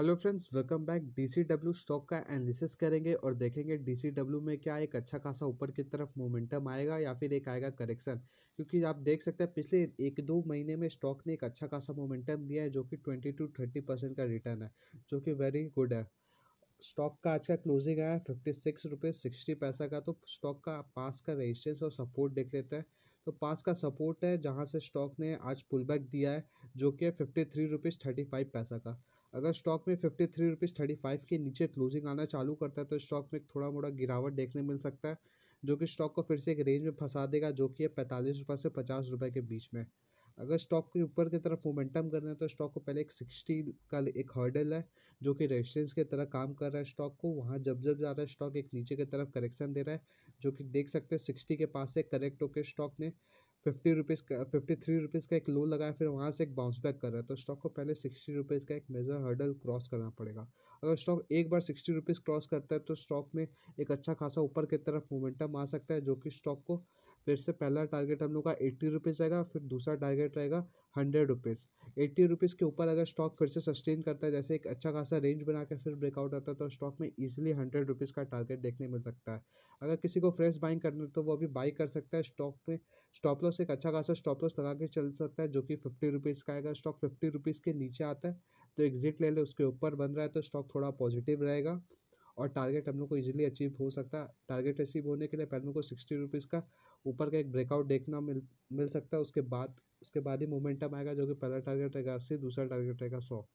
hello friends welcome back DCW stock का analysis करेंगे और देखेंगे डीसीडब्ल्यू में क्या एक अच्छा खासा ऊपर की तरफ मोमेंटम आएगा या फिर एक आएगा करेक्शन क्योंकि आप देख सकते हैं पिछले एक दो महीने में स्टॉक ने एक अच्छा खासा मोमेंटम दिया है जो कि ट्वेंटी टू थर्टी परसेंट का रिटर्न है जो कि वेरी गुड है स्टॉक का आज का क्लोजिंग आया फिफ्टी सिक्स रुपीज़ सिक्सटी पैसा का तो स्टॉक का पास का रेजिस्टेंस और सपोर्ट देख लेते हैं तो पास का सपोर्ट है जहाँ से स्टॉक ने आज पुल बैक दिया है जो कि है fifty three rupees thirty five पैसा का अगर स्टॉक में fifty three rupees thirty five के नीचे क्लोजिंग आना चालू करता है तो स्टॉक में थोड़ा मोड़ा गिरावट देखने मिल सकता है जो कि स्टॉक को फिर से एक रेंज में फंसा देगा जो कि है पैंतालीस रुपये से पचास रुपये के बीच में अगर स्टॉक के ऊपर की तरफ मोमेंटम करना है तो स्टॉक को पहले एक सिक्सटी का एक हर्डल है जो कि रेजिस्टेंस के तरह काम कर रहा है स्टॉक को वहाँ जब जब जा रहा है स्टॉक एक नीचे की तरफ करेक्शन दे रहा है जो कि देख सकते हैं सिक्सटी के पास से करेक्ट होकर स्टॉक ने फिफ्टी रुपीज़ का फिफ्टी थ्री रुपीज़ का एक लो लगाया फिर वहाँ से एक बाउंस बैक कर रहा है तो स्टॉक को पहले सिक्सटी रुपीज़ का एक मेजर हर्डल क्रॉस करना पड़ेगा अगर स्टॉक एक बार सिक्सटी रुपीज़ क्रॉस करता है तो स्टॉक में एक अच्छा खासा ऊपर की तरफ मोमेंटम आ सकता है जो कि स्टॉक को फिर से पहला टारगेट हम लोग का एट्टी रुपीज़ रहेगा फिर दूसरा टारगेट रहेगा हंड्रेड रुपीज़ एट्टी रुपीज़ के ऊपर अगर स्टॉक फिर से सस्टेन करता है जैसे एक अच्छा खासा रेंज बना के फिर ब्रेकआउट आता है तो स्टॉक में ईजिली हंड्रेड रुपीज़ का टारगेट देखने मिल सकता है अगर किसी को फ्रेश बाइंग करना तो वो अभी बाई कर सकता है स्टॉक में स्टॉप लॉस एक अच्छा खासा स्टॉप लॉस लगा के चल सकता है जो कि फिफ्टी रुपीज़ का आएगा स्टॉक फिफ्टी रुपीज़ के नीचे आता है तो एग्जिट ले ले उसके ऊपर बन रहा है तो स्टॉक थोड़ा पॉजिटिव रहेगा और टारगेट हम लोग को ईजिली अचीव हो सकता है टारगेट अचीव होने के लिए पहले मेरे को सिक्सटी रुपीज़ का ऊपर का एक ब्रेकआउट देखना मिल मिल सकता है उसके बाद उसके बाद ही मोमेंटम आएगा जो कि पहला टारगेट रहेगा अस्सी दूसरा टारगेट रहेगा सौ